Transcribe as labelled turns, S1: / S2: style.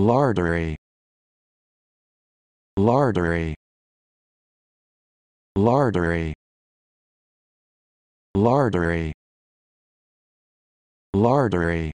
S1: Lardery. Lardery. Lardery. Lardery. Lardery.